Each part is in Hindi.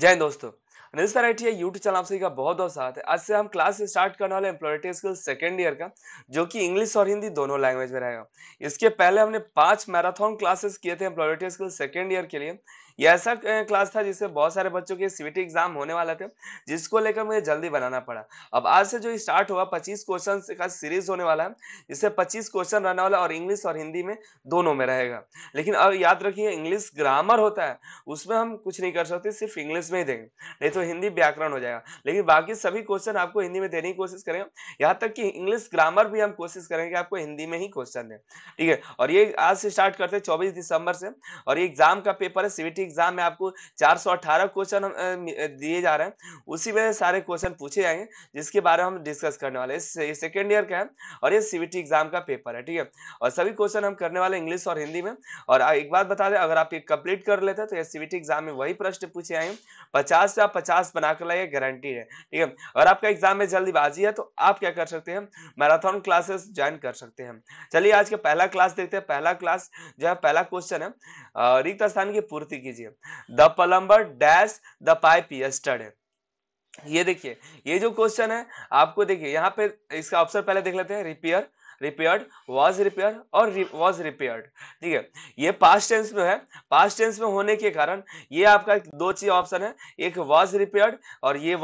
जय दोस्तों यूट्यूब चैनल आप सभी का बहुत बहुत स्वागत है आज से हम क्लास स्टार्ट करने वाले एम्प्लॉयटी स्किल सेकेंड ईयर का जो कि इंग्लिश और हिंदी दोनों लैंग्वेज में रहेगा इसके पहले हमने पांच मैराथन क्लासेस किए थे एम्प्लॉयटी स्किल सेकेंड ईयर के लिए ये ऐसा क्लास था जिसमें बहुत सारे बच्चों के सीबीटी एग्जाम e होने वाला थे जिसको लेकर मुझे जल्दी बनाना पड़ा अब आज से जो स्टार्ट हुआ पच्चीस क्वेश्चन का सीरीज होने वाला है जिससे पच्चीस क्वेश्चन रहने वाला और इंग्लिश और हिंदी में दोनों में रहेगा लेकिन अब याद रखिए इंग्लिश ग्रामर होता है उसमें हम कुछ नहीं कर सकते सिर्फ इंग्लिश में ही देंगे नहीं तो हिंदी व्याकरण हो जाएगा लेकिन बाकी सभी क्वेश्चन आपको हिंदी में देने की कोशिश करेंगे यहाँ तक कि इंग्लिश ग्रामर भी हम कोशिश करेंगे कि आपको हिंदी में ही क्वेश्चन दें ठीक है और ये आज से स्टार्ट करते हैं चौबीस दिसंबर से और ये एग्जाम का पेपर है सीबीटी एग्जाम में आपको 418 क्वेश्चन दिए जा रहे हैं उसी में सारे क्वेश्चन पूछे जाएंगे जिसके बारे में हम डिस्कस करने वाले हैं सेकेंड ईयर का है और ये सीबीटी एग्जाम का पेपर है ठीक है और सभी क्वेश्चन हम करने वाले इंग्लिश और हिंदी में और एक बात बता दें अगर आप ये कंप्लीट कर लेते हैं तो ये सीबीटी एग्जाम में वही प्रश्न पूछे आएंगे पचास से आप पचास बनाकर लाइए गारंटी है ठीक है अगर आपका एग्जाम में जल्दीबाजी है तो आप क्या कर सकते हैं मैराथन क्लासेस ज्वाइन कर सकते हैं चलिए आज का पहला क्लास देखते हैं पहला क्लास जो है पहला क्वेश्चन है रिक्त स्थान की पूर्ति की कीजिए the plumber dash the pipe yesterday ये देखिए ये जो क्वेश्चन है आपको देखिए यहाँ पे इसका ऑप्शन पहले देख लेते हैं रिपेयर रिपेयर्ड वॉज रिपेयर और वॉज रिपेयर्ड ठीक है ये पास्ट टेंस में है पास्ट टेंस में होने के कारण ये आपका दो चीज ऑप्शन है एक वॉज रिपेयर्ड और ये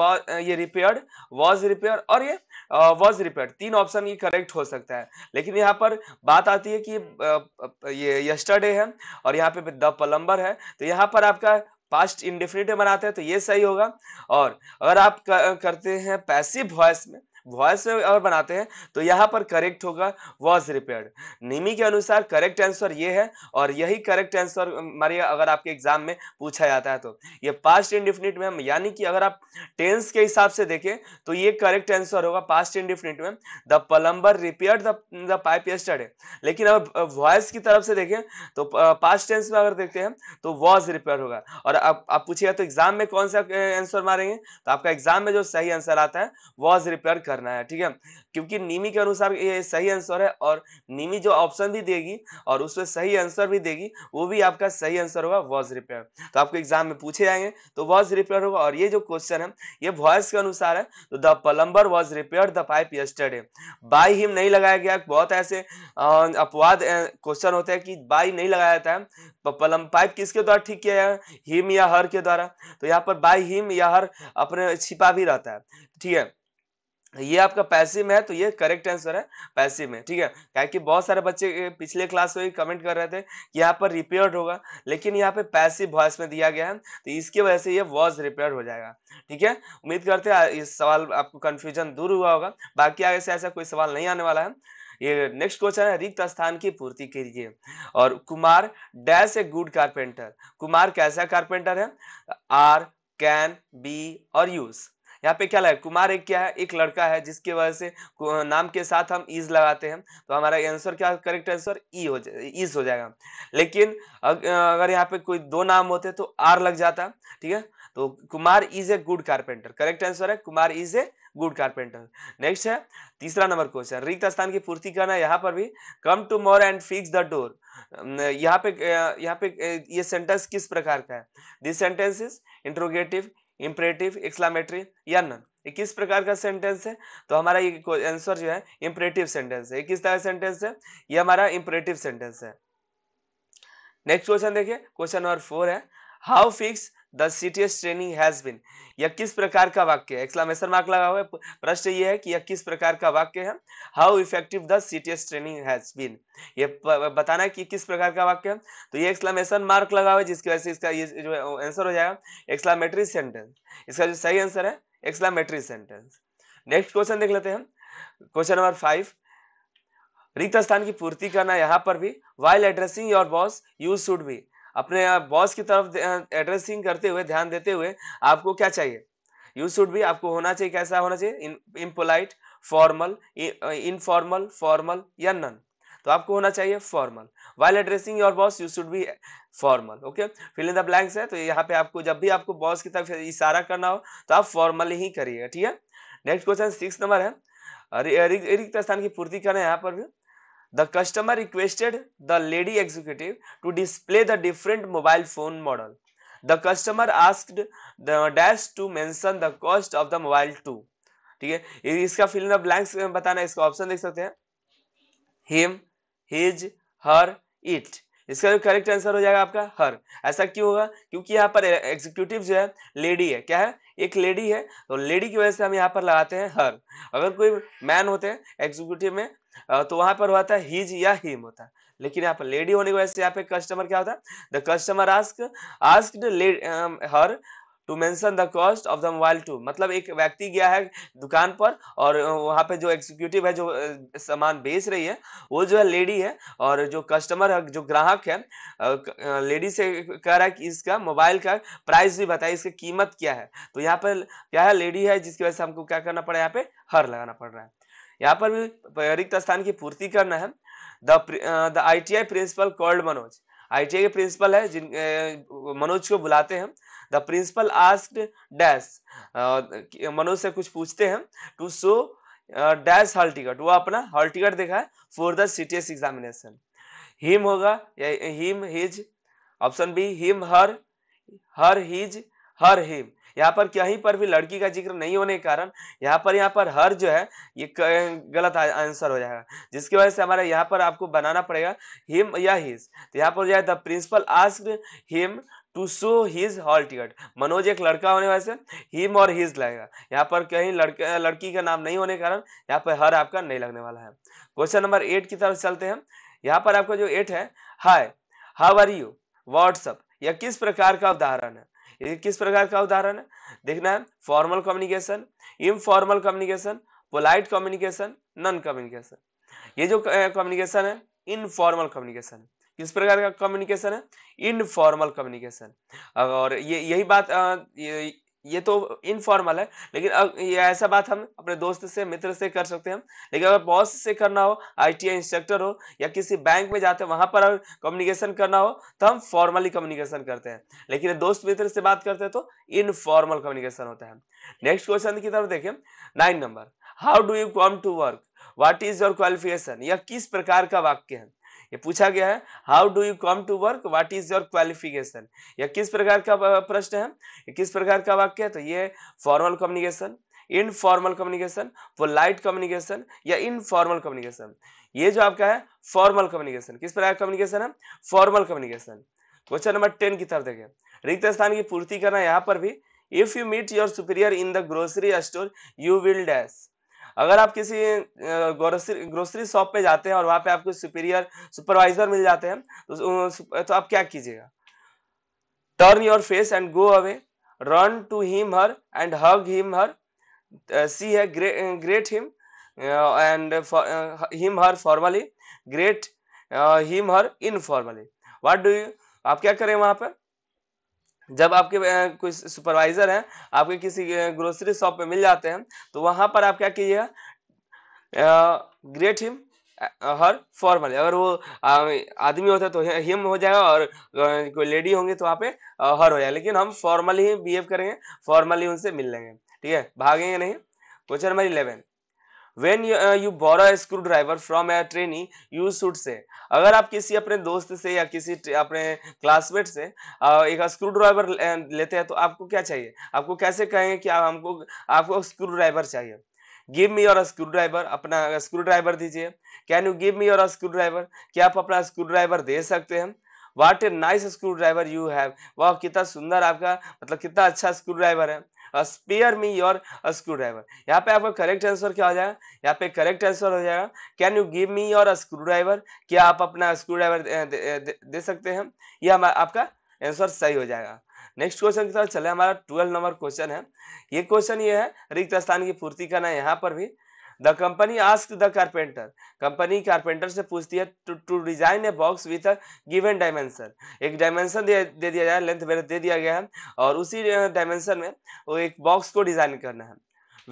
ये रिपेयर्ड वॉज रिपेयर और ये वॉज रिपेयर तीन ऑप्शन ये करेक्ट हो सकता है लेकिन यहाँ पर बात आती है कि ये यस्टरडे है और यहाँ पे द पलम्बर है तो यहाँ पर आपका पास्ट इंडिफिनिटिव बनाते हैं तो ये सही होगा और अगर आप करते हैं पैसिव वॉयस में वॉइस में अगर बनाते हैं तो यहाँ पर करेक्ट होगा वॉज रिपेयर निमी के अनुसार करेक्ट आंसर ये है और यही करेक्ट आंसर हमारे अगर आपके एग्जाम में पूछा जाता है तो ये पास्ट इंडिफिनिट में हम यानी कि अगर आप टेंस के हिसाब से देखें तो ये करेक्ट आंसर होगा पास्ट इंडिफिनिट में the plumber repair the pipe yesterday लेकिन अगर वॉयस की तरफ से देखें तो पास्ट टेंस में अगर देखते हैं तो वॉज रिपेयर होगा और आप, आप पूछिएगा तो एग्जाम में कौन सा आंसर मारेंगे तो आपका एग्जाम में जो सही आंसर आता है वॉज रिपेयर कर करना है ठीक है क्योंकि नीमी के अनुसार ये सही आंसर है और नीमी जो ऑप्शन भी देगी और उसमें सही आंसर भी देगी वो भी आपका सही आंसर होगा वॉज रिपेयर तो आपको एग्जाम में पूछे जाएंगे तो वॉज रिपेयर होगा और ये जो क्वेश्चन है ये वॉइस के अनुसार है तो the plumber was repair the pipe yesterday by him नहीं लगाया गया बहुत ऐसे अपवाद क्वेश्चन होते हैं कि बाई नहीं लगाया जाता है पलम तो पाइप किसके द्वारा ठीक किया जाए हिम या हर के द्वारा तो यहाँ पर बाई हिम या हर अपने छिपा भी रहता है ठीक है ये आपका पैसिव है तो ये करेक्ट आंसर है पैसिव में ठीक है क्या कि बहुत सारे बच्चे पिछले क्लास में कमेंट कर रहे थे कि यहाँ पर रिपेयर होगा लेकिन यहाँ पे पैसिव वॉइस में दिया गया है तो इसकी वजह से ये वॉज रिपेयर हो जाएगा ठीक है उम्मीद करते हैं इस सवाल आपको कंफ्यूजन दूर हुआ होगा बाकी आगे से ऐसा कोई सवाल नहीं आने वाला है ये नेक्स्ट क्वेश्चन है रिक्त स्थान की पूर्ति के लिए और Kumar dash a good carpenter Kumar कैसा कारपेंटर है आर कैन बी और यूज यहाँ पे क्या लगा कुमार एक क्या है एक लड़का है जिसकी वजह से नाम के साथ हम ईज लगाते हैं तो हमारा आंसर क्या करेक्ट आंसर ई हो ईज हो जाएगा लेकिन अगर यहाँ पे कोई दो नाम होते तो आर लग जाता ठीक है तो Kumar is a good carpenter correct answer है Kumar is a good carpenter next है तीसरा नंबर क्वेश्चन रिक्त स्थान की पूर्ति करना यहाँ पर भी come tomorrow and fix the door यहाँ पे यहाँ पे ये सेंटेंस किस प्रकार का है this sentence is interrogative imperative exclamatory या नन ये किस प्रकार का सेंटेंस है तो हमारा ये आंसर जो है इम्परेटिव सेंटेंस है ये किस तरह सेंटेंस है ये हमारा इम्परेटिव सेंटेंस है नेक्स्ट क्वेश्चन देखिए क्वेश्चन नंबर फोर है how effective the CTS training has been यह किस प्रकार का वाक्य है एक्सलामेशन मार्क लगा हुआ है प्रश्न ये है कि यह किस प्रकार का वाक्य है how effective the CTS training has been ये बताना है कि किस प्रकार का वाक्य है तो ये एक्सलामेशन मार्क लगा हुआ है जिसकी वजह से इसका ये जो आंसर हो जाएगा एक्सलामेटरी सेंटेंस इसका जो सही आंसर है एक्सलामेटरी सेंटेंस नेक्स्ट क्वेश्चन देख लेते हैं क्वेश्चन नंबर फाइव रिक्त स्थान की पूर्ति करना यहाँ पर भी while addressing your boss you should be अपने बॉस की तरफ एड्रेसिंग करते हुए ध्यान देते हुए आपको क्या चाहिए यू शुड भी आपको होना चाहिए कैसा होना चाहिए इम्पोलाइट फॉर्मल इनफॉर्मल फॉर्मल या नन तो आपको होना चाहिए formal while addressing your boss you should be formal okay fill in the blanks है तो यहाँ पे आपको जब भी आपको बॉस की तरफ इशारा करना हो तो आप फॉर्मल ही करिएगा ठीक है नेक्स्ट क्वेश्चन सिक्स नंबर है रिक्त स्थान की पूर्ति करें यहाँ पर भी The customer requested the lady executive to display the different mobile phone model. The customer asked the dash to mention the cost of the mobile too. ठीक है इसका फिल इन ब्लैंक्स बताना इसका ऑप्शन देख सकते हैं हिम हिज हर इट इसका जो करेक्ट आंसर हो जाएगा आपका हर ऐसा क्यों होगा क्योंकि यहाँ पर एग्जीक्यूटिव जो है लेडी है क्या है एक लेडी है तो लेडी की वजह से हम यहाँ पर लगाते हैं हर अगर कोई मैन होते हैं एग्जीक्यूटिव में तो वहां पर हुआ था हिज या हिम होता है लेकिन यहाँ पर लेडी होने की वजह से यहाँ पे कस्टमर क्या होता है the customer ask ask her to mention the cost of the mobile to मतलब एक व्यक्ति गया है दुकान पर और वहाँ पे जो एग्जीक्यूटिव है जो सामान बेच रही है वो जो है लेडी है और जो कस्टमर है जो ग्राहक है लेडी से कह रहा है कि इसका मोबाइल का प्राइस भी बताए इसकी कीमत क्या है तो यहाँ पर क्या है लेडी है जिसकी वजह से हमको क्या करना पड़ा यहाँ पे हर लगाना पड़ रहा है यहाँ पर भी रिक्त स्थान की पूर्ति करना है the I T I principal called Manoj I T I के प्रिंसिपल है जिन मनोज को बुलाते हैं the principal asked dash Manoj से कुछ पूछते हैं to show dash hall ticket वो अपना हॉल टिकट देखा है for the CTS examination him होगा him his option B him her her his her him यहाँ पर कहीं पर भी लड़की का जिक्र नहीं होने के कारण यहाँ पर यहाँ पर हर जो है ये गलत आंसर हो जाएगा जिसकी वजह से हमारे यहाँ पर आपको बनाना पड़ेगा हिम या हिज तो यहाँ पर जो the principal ask him to show his hall ticket Manoj एक लड़का होने वजह से हिम और हिज लगेगा यहाँ पर कहीं लड़के लड़की का नाम नहीं होने के कारण यहाँ पर हर आपका नहीं लगने वाला है क्वेश्चन नंबर एट की तरफ चलते हैं यहाँ पर आपका जो एट है hi how are you what's up यह किस प्रकार का उदाहरण है ये किस प्रकार का उदाहरण है देखना है formal communication informal communication polite communication non communication ये जो कम्युनिकेशन है इनफॉर्मल कम्युनिकेशन किस प्रकार का कम्युनिकेशन है इनफॉर्मल कम्युनिकेशन और ये यही बात ये तो इनफॉर्मल है लेकिन अब ये ऐसा बात हम अपने दोस्त से मित्र से कर सकते हैं लेकिन अगर बॉस से करना हो आईटीआई इंस्ट्रक्टर हो या किसी बैंक में जाते हैं वहां पर कम्युनिकेशन करना हो तो हम फॉर्मली कम्युनिकेशन करते हैं लेकिन दोस्त मित्र से बात करते हैं तो इनफॉर्मल कम्युनिकेशन होता है नेक्स्ट क्वेश्चन की तरफ देखें nine number how do you come to work what is your qualification या किस प्रकार का वाक्य है ये पूछा गया है how do you come to work what is your qualification यह किस प्रकार का प्रश्न है ये किस प्रकार का वाक्य है तो ये formal communication informal communication polite communication या इनफॉर्मल कम्युनिकेशन ये जो आपका है फॉर्मल कम्युनिकेशन किस प्रकार कम्युनिकेशन है formal communication question number ten की तरफ देखें रिक्त स्थान की पूर्ति करना यहाँ पर भी if you meet your superior in the grocery store you will dash अगर आप किसी ग्रोसरी शॉप पे जाते हैं और वहां पे आपको सुपीरियर सुपरवाइजर मिल जाते हैं तो, तो आप क्या कीजिएगा turn your face and go away run to him her and hug him her say hi greet him and him her formally greet him her informally what do you आप क्या करें वहां पर जब आपके कोई सुपरवाइजर हैं आपके किसी ग्रोसरी शॉप पे मिल जाते हैं तो वहां पर आप क्या कीजिएगा ग्रेट हिम हर फॉर्मल अगर वो आदमी होता है तो हिम हो जाएगा और कोई लेडी होंगी तो वहाँ पे हर हो जाएगा लेकिन हम फॉर्मली ही बिहेव करेंगे फॉर्मली उनसे मिल लेंगे ठीक है भागेंगे नहीं question number eleven when uh, you, borrow screwdriver from a trainee you should say अगर आप किसी अपने दोस्त से या किसी अपने क्लासमेट से uh, एक स्क्रू ड्राइवर लेते हैं तो आपको क्या चाहिए आपको कैसे कहेंगे कि आप हमको आपको स्क्रू ड्राइवर चाहिए give me your screwdriver अपना स्क्रू ड्राइवर दीजिए can you give me your screwdriver क्या आप अपना स्क्रू ड्राइवर दे सकते हैं what a nice screwdriver you have वाह कितना सुंदर आपका मतलब कितना अच्छा स्क्रू ड्राइवर है spare me your screwdriver यहाँ पे आपका करेक्ट आंसर क्या हो जाएगा यहाँ पे करेक्ट आंसर हो जाएगा can you give me your screwdriver क्या आप अपना स्क्रू ड्राइवर uh, दे, uh, दे, दे सकते हैं यह आपका आंसर सही हो जाएगा नेक्स्ट क्वेश्चन की तरफ चले हमारा ट्वेल्व नंबर क्वेश्चन है ये क्वेश्चन ये है रिक्त स्थान की पूर्ति करना है यहाँ पर भी the company ask the carpenter company carpenter से पूछती है to design a box with a given dimension एक डायमेंशन दे, दे दिया जाए लेंथ दे दिया गया है और उसी डायमेंशन में वो एक बॉक्स को डिजाइन करना है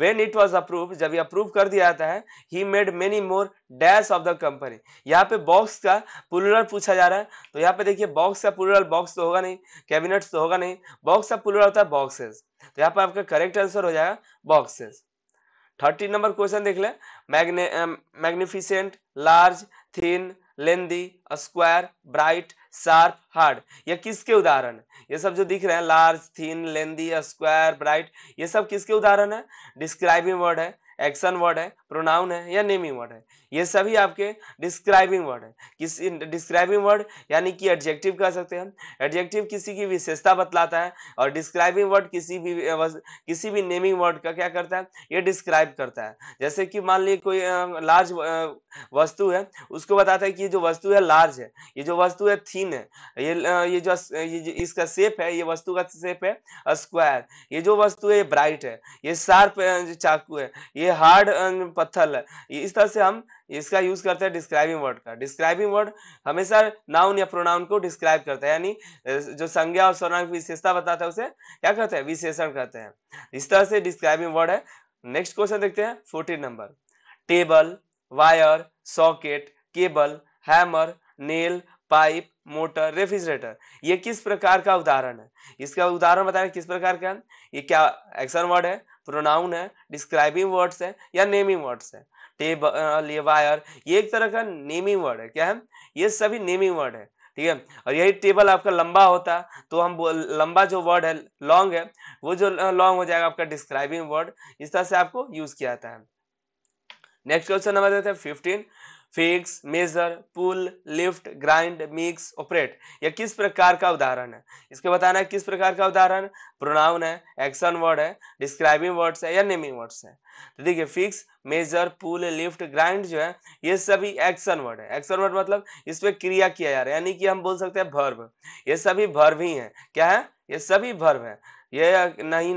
वेन इट वॉज अप्रूव जब ये अप्रूव कर दिया जाता है ही made many more dash of the company यहाँ पे बॉक्स का पुलरल पूछा जा रहा है तो यहाँ पे देखिए बॉक्स का पुलरल बॉक्स तो होगा नहीं कैबिनेट्स तो होगा नहीं बॉक्स का पुलरल होता है बॉक्सेस तो यहाँ पे आपका करेक्ट आंसर हो जाएगा बॉक्सेस थर्टीन नंबर क्वेश्चन देख लें मैग्ने magnificent large thin lengthy square bright sharp hard ये किसके उदाहरण ये सब जो दिख रहे हैं large thin lengthy square bright ये सब किसके उदाहरण है डिस्क्राइबिंग वर्ड है एक्शन वर्ड है प्रोनाउन है या नेमिंग वर्ड है ये सभी आपके डिस्क्राइबिंग वर्ड है किसी डिस्क्राइबिंग वर्ड यानी कि एडजेक्टिव कह सकते हैं एडजेक्टिव किसी की विशेषता बतलाता है और डिस्क्राइबिंग वर्ड किसी भी किसी भी नेमिंग वर्ड का क्या करता है ये डिस्क्राइब करता है जैसे कि मान लीजिए कोई लार्ज वस्तु है उसको बताता है कि ये जो वस्तु है लार्ज है ये जो वस्तु है थीन है ये ये जो ये जो इसका सेप है ये वस्तु का सेप है स्क्वायर ये जो वस्तु है ये ब्राइट है ये शार्प चाकू है ये हार्ड पत्थर है इस तरह से हम इसका यूज करते हैं डिस्क्राइबिंग वर्ड का डिस्क्राइबिंग वर्ड हमेशा नाउन या प्रोनाउन को डिस्क्राइब करता है यानी जो संज्ञा और सर्वनाम की विशेषता बताता है उसे क्या कहते हैं विशेषण कहते हैं इस तरह से डिस्क्राइबिंग वर्ड है नेक्स्ट क्वेश्चन देखते हैं fourteen number table wire socket cable hammer nail pipe motor refrigerator ये किस प्रकार का उदाहरण है इसका उदाहरण बताएं किस प्रकार का ये क्या एक्शन वर्ड है प्रोनाउन है डिस्क्राइबिंग वर्ड्स है या नेमिंग वर्ड्स है टेबल ये वायर ये एक तरह का नेमिंग वर्ड है क्या है ये सभी नेमिंग वर्ड है ठीक है और यही टेबल आपका लंबा होता तो हम लंबा जो वर्ड है लॉन्ग है वो जो लॉन्ग हो जाएगा आपका डिस्क्राइबिंग वर्ड इस तरह से आपको यूज किया जाता है नेक्स्ट क्वेश्चन नंबर देते हैं fifteen fix measure pull lift grind mix operate यह किस प्रकार का उदाहरण है इसके बताना है किस प्रकार का उदाहरण प्रोनाउन है एक्शन वर्ड है डिस्क्राइबिंग वर्ड्स है या नेमिंग वर्ड्स है तो देखिए fix measure pull lift grind जो है ये सभी एक्शन वर्ड है एक्शन वर्ड मतलब इस पर क्रिया किया जा रहा है यानी कि हम बोल सकते हैं भर्व ये सभी भर्व ही है क्या है ये सभी वर्ब है ये नहीं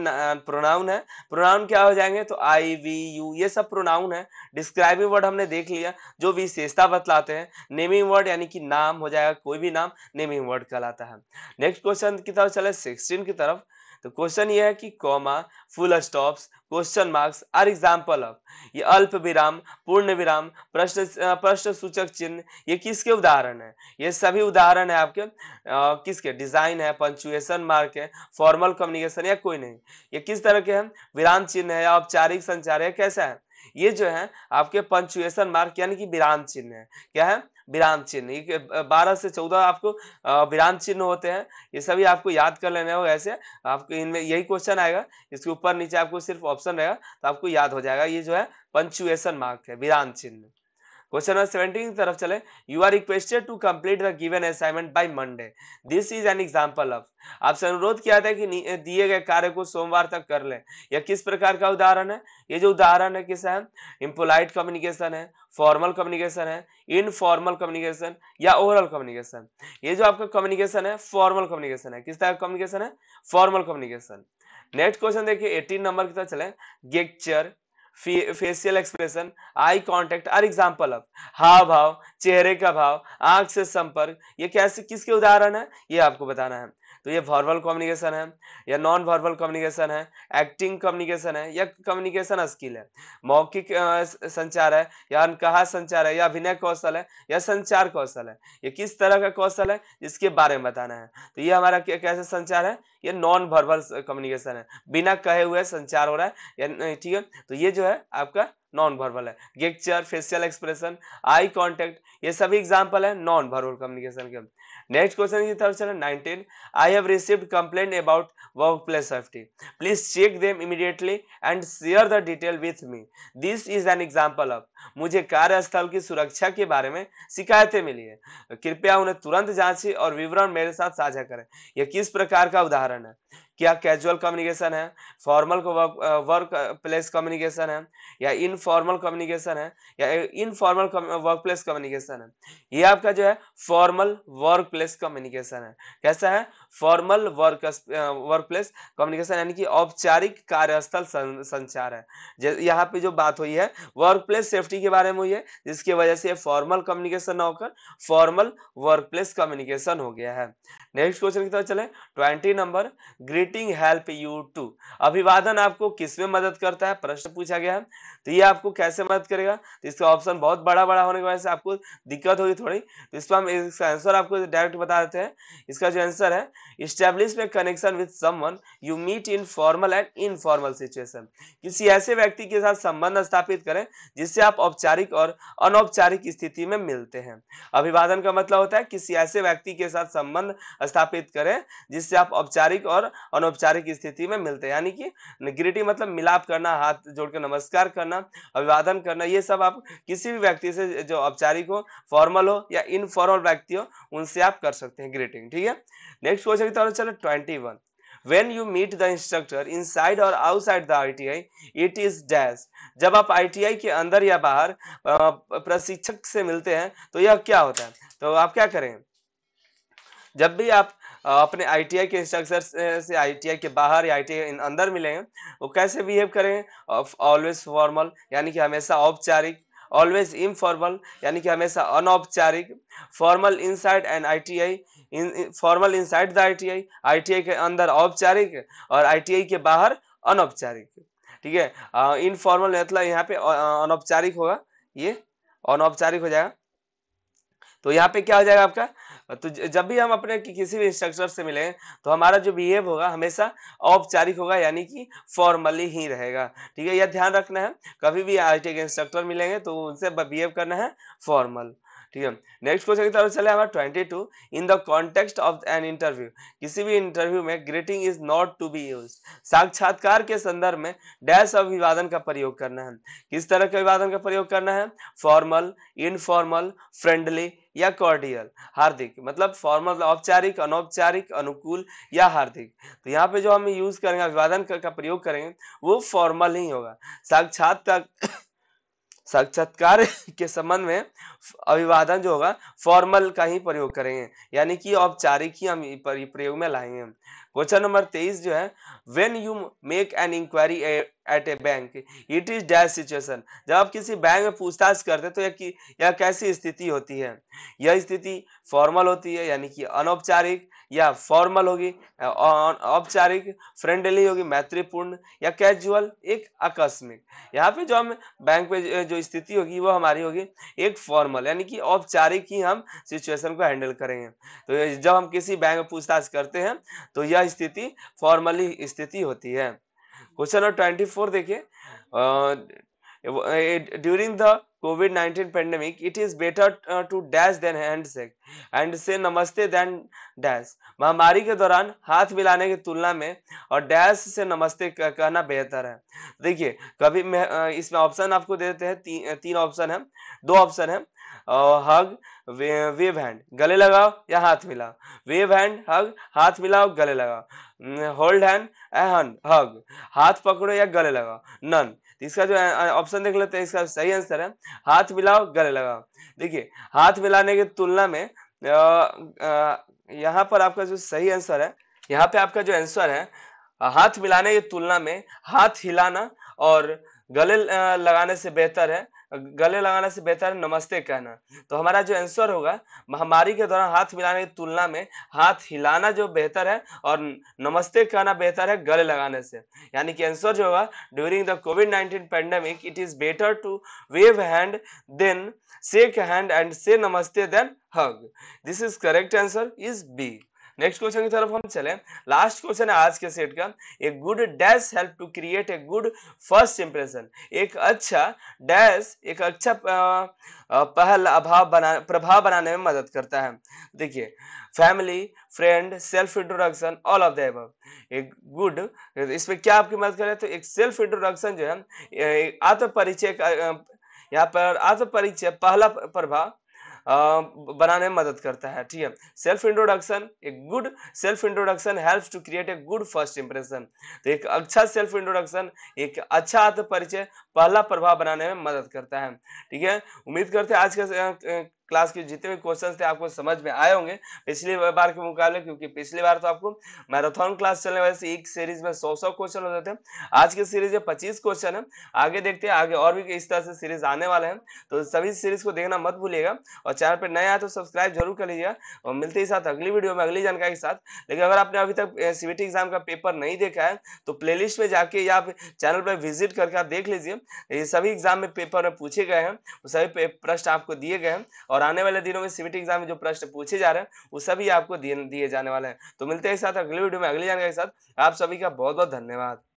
प्रोनाउन है प्रोनाउन क्या हो जाएंगे तो आई वी यू ये सब प्रोनाउन है डिस्क्राइबिंग वर्ड हमने देख लिया जो विशेषता बतलाते हैं नेमिंग वर्ड यानी कि नाम हो जाएगा कोई भी नाम नेमिंग वर्ड कहलाता है नेक्स्ट क्वेश्चन की तरफ चले सिक्सटीन की तरफ तो क्वेश्चन ये है कि comma full stops question marks are example of ये अल्प विराम पूर्ण विराम प्रश्न प्रश्न सूचक चिन्ह ये किसके उदाहरण है ये सभी उदाहरण है आपके आ, किसके डिजाइन है पंचुएशन मार्क है फॉर्मल कम्युनिकेशन या कोई नहीं ये किस तरह के हैं विराम चिन्ह है औपचारिक संचार है कैसा है ये जो है आपके पंचुएशन मार्क यानी कि विराम चिन्ह है क्या है विराम चिन्ह बारह से चौदह आपको विराम चिन्ह होते हैं ये सभी आपको याद कर लेने हो ऐसे आपको इनमें यही क्वेश्चन आएगा इसके ऊपर नीचे आपको सिर्फ ऑप्शन रहेगा तो आपको याद हो जाएगा ये जो है पंचुएशन मार्क है विराम चिन्ह क्वेश्चन नंबर सेवेंटीन की तरफ चले you are requested to complete the given assignment by Monday this is an example of आपसे अनुरोध किया था कि दिए गए कार्य को सोमवार तक कर ले यह किस प्रकार का उदाहरण है ये जो उदाहरण है किसा है इम्पोलाइट कम्युनिकेशन है फॉर्मल कम्युनिकेशन है इनफॉर्मल कम्युनिकेशन या ओवरऑल कम्युनिकेशन ये जो आपका कम्युनिकेशन है फॉर्मल कम्युनिकेशन है किस तरह का कम्युनिकेशन है फॉर्मल कम्युनिकेशन नेक्स्ट क्वेश्चन देखिए 18 नंबर की तरफ चले gesture facial expression eye contact are example of हाव भाव चेहरे का भाव आंख से संपर्क ये कैसे किसके उदाहरण है ये आपको बताना है तो ये वर्बल कम्युनिकेशन है या नॉन वर्बल कम्युनिकेशन है एक्टिंग कम्युनिकेशन है या कम्युनिकेशन स्किल है मौखिक संचार है या अनकहा संचार है या अभिनय कौशल है या संचार कौशल है ये किस तरह का कौशल है इसके बारे में बताना है तो ये हमारा कैसे संचार है ये नॉन वर्बल कम्युनिकेशन है बिना कहे हुए संचार हो रहा है ठीक है तो ये जो है आपका नॉन वर्बल है gesture facial expression eye contact ये सभी एग्जाम्पल है नॉन वर्बल कम्युनिकेशन के नेक्स्ट क्वेश्चन की तरफ चलें 19 I have received complaint about work place safety please check them immediately and share the detail with me this is an example of मुझे कार्यस्थल की सुरक्षा के बारे में शिकायतें मिली है कृपया उन्हें तुरंत जांचें और विवरण मेरे साथ साझा करें यह किस प्रकार का उदाहरण है क्या कैजुअल कम्युनिकेशन है फॉर्मल वर्क प्लेस कम्युनिकेशन है या इनफॉर्मल कम्युनिकेशन है या इनफॉर्मल वर्क प्लेस कम्युनिकेशन है ये आपका जो है फॉर्मल वर्क प्लेस कम्युनिकेशन है कैसा है formal work work place communication यानी कि औपचारिक कार्यस्थल सं, संचार है यहाँ पे जो बात हुई है वर्क प्लेस सेफ्टी के बारे में हुई है जिसकी वजह से फॉर्मल कम्युनिकेशन न होकर फॉर्मल वर्क प्लेस कम्युनिकेशन हो गया है नेक्स्ट क्वेश्चन की तरफ चले twenty number green greeting help you to अभिवादन आपको किस में मदद करता है प्रश्न पूछा गया है तो ये आपको कैसे मदद करेगा तो इसका ऑप्शन बहुत बड़ा बड़ा होने की वजह से आपको दिक्कत होगी थोड़ी तो इस पर हम इसका आंसर आपको डायरेक्ट बता देते हैं इसका जो आंसर है इस्टेब्लिश में connection with someone you meet in formal and informal situation किसी ऐसे व्यक्ति के साथ संबंध स्थापित करें जिससे आप औपचारिक और अनौपचारिक स्थिति में मिलते हैं अभिवादन का मतलब होता है किसी ऐसे व्यक्ति के साथ संबंध स्थापित करें जिससे आप औपचारिक और अनौपचारिक स्थिति में मिलते हैं यानी कि ग्रीटिंग मतलब मिलाप करना हाथ जोड़कर नमस्कार करना अभिवादन करना ये सब आप किसी भी व्यक्ति से जो औपचारिक हो फॉर्मल हो या इनफॉर्मल व्यक्ति हो उनसे आप कर सकते हैं ग्रीटिंग ठीक है नेक्स्ट क्वेश्चन की तरफ चलो twenty one when you meet the instructor inside और outside the I T I जब आप ITI के अंदर या बाहर प्रशिक्षक से मिलते हैं तो यह क्या होता है तो आप क्या करें जब भी आप अपने आईटीआई के स्ट्रक्चर से आईटीआई के बाहर या आईटीआई अंदर मिले हैं वो कैसे बिहेव करें ऑलवेज फॉर्मल यानी कि हमेशा औपचारिक ऑलवेज इनफॉर्मल यानी कि हमेशा अनौपचारिक formal inside and ITI formal inside the ITI ITI के अंदर औपचारिक और आईटीआई के बाहर अनौपचारिक ठीक है इनफॉर्मल मतलब यहाँ पे अनौपचारिक होगा ये अनौपचारिक हो जाएगा तो यहाँ पे क्या हो जाएगा आपका तो जब भी हम अपने कि किसी भी इंस्ट्रक्टर से मिलें तो हमारा जो बिहेव होगा हमेशा औपचारिक होगा यानी कि फॉर्मली ही रहेगा ठीक है यह ध्यान रखना है कभी भी आई के इंस्ट्रक्टर मिलेंगे तो उनसे बिहेव करना है फॉर्मल ठीक है नेक्स्ट क्वेश्चन की तरफ चले हमारा twenty two in the context of an interview किसी भी इंटरव्यू में greeting is not to be use साक्षात्कार के संदर्भ में डैश अभिवादन का प्रयोग करना है किस तरह के अभिवादन का प्रयोग करना है फॉर्मल इनफॉर्मल फ्रेंडली या कॉर्डियल हार्दिक मतलब फॉर्मल औपचारिक अनौपचारिक अनुकूल या हार्दिक तो यहाँ पे जो हम यूज करेंगे अभिवादन का, का प्रयोग करेंगे वो फॉर्मल ही होगा साक्षात का साक्षात्कार के संबंध में अभिवादन जो होगा फॉर्मल का ही प्रयोग करेंगे यानी कि औपचारिक ही हम प्रयोग में लाएंगे क्वेश्चन नंबर तेईस जो है when you make an enquiry at a bank it is dash situation जब आप किसी बैंक में पूछताछ करते हैं तो यह, यह कैसी स्थिति होती है यह स्थिति फॉर्मल होती है यानी कि अनौपचारिक या फॉर्मल होगी औपचारिक फ्रेंडली होगी मैत्रीपूर्ण या कैजुअल एक आकस्मिक यहाँ पे जो हम बैंक पे जो स्थिति होगी वो हमारी होगी एक फॉर्मल यानी कि औपचारिक ही हम सिचुएशन को हैंडल करेंगे तो जब हम किसी बैंक में पूछताछ करते हैं तो यह स्थिति फॉर्मली स्थिति होती है क्वेश्चन नंबर ट्वेंटी फोर देखिए the covid covid pandemic it is better to dash than hand handshake and से नमस्ते देन डैश महामारी के दौरान हाथ मिलाने की तुलना में और डैश से नमस्ते कहना बेहतर है देखिए कभी इसमें ऑप्शन आपको दे देते हैं ती, तीन ऑप्शन है दो ऑप्शन है हग वेव हैंड गले लगाओ या हाथ मिलाओ वेव हैंड हग हाथ मिलाओ गले लगाओ होल्ड हैंड एंड हग हाथ पकड़ो या गले लगाओ नन इसका जो ऑप्शन देख लेते हैं इसका सही आंसर है हाथ मिलाओ गले लगाओ देखिए हाथ मिलाने की तुलना में यहाँ पर आपका जो सही आंसर है यहाँ पे आपका जो आंसर है हाथ मिलाने की तुलना में हाथ हिलाना और गले लगाने से बेहतर है गले लगाने से बेहतर नमस्ते कहना तो हमारा जो आंसर होगा महामारी के दौरान हाथ मिलाने की तुलना में हाथ हिलाना जो बेहतर है और नमस्ते कहना बेहतर है गले लगाने से यानी कि आंसर जो होगा during the covid nineteen pandemic it is better to wave hand than shake hand and say namaste than hug this is correct answer is B next question की तरफ हम चले लास्ट क्वेश्चन है आज के सेट का a good dash help to create a good first impression एक अच्छा डैश एक अच्छा पहल अभाव बना प्रभाव बनाने में मदद करता है देखिए family friend self introduction all of the एब एक गुड इसमें क्या आपकी मदद करे तो एक सेल्फ इंट्रोडक्शन जो है आत्मपरिचय यहाँ पर आत्मपरिचय पहला प्रभाव बनाने में मदद करता है ठीक है सेल्फ इंट्रोडक्शन एक good self introduction helps to create a good first impression तो एक अच्छा सेल्फ इंट्रोडक्शन एक अच्छा आत्म परिचय पहला प्रभाव बनाने में मदद करता है ठीक है उम्मीद करते हैं आज का क्लास के जितने भी क्वेश्चन थे आपको समझ में आए होंगे पिछली बार के मुकाबले क्योंकि पिछली बार तो आपको मैराथन क्लास चलने वाले से एक सीरीज में सौ सौ क्वेश्चन होते थे आज के सीरीज में पच्चीस क्वेश्चन है आगे देखते हैं आगे और भी इस तरह से सीरीज आने वाले हैं तो सभी सीरीज को देखना मत भूलिएगा और चैनल पर नया आए तो सब्सक्राइब जरूर कर लीजिएगा और मिलते ही साथ अगली वीडियो में अगली जानकारी के साथ लेकिन अगर आपने अभी तक सीबीटी एग्जाम का पेपर नहीं देखा है तो प्ले में जाके या चैनल पर विजिट करके आप देख लीजिए ये सभी एग्जाम में पेपर में पूछे गए हैं सभी प्रश्न आपको दिए गए हैं और और आने वाले दिनों में सीमिट एग्जाम में जो प्रश्न पूछे जा रहे हैं वो सभी आपको दिए जाने वाले हैं तो मिलते हैं साथ अगले वीडियो में अगली जानकारी के साथ आप सभी का बहुत बहुत धन्यवाद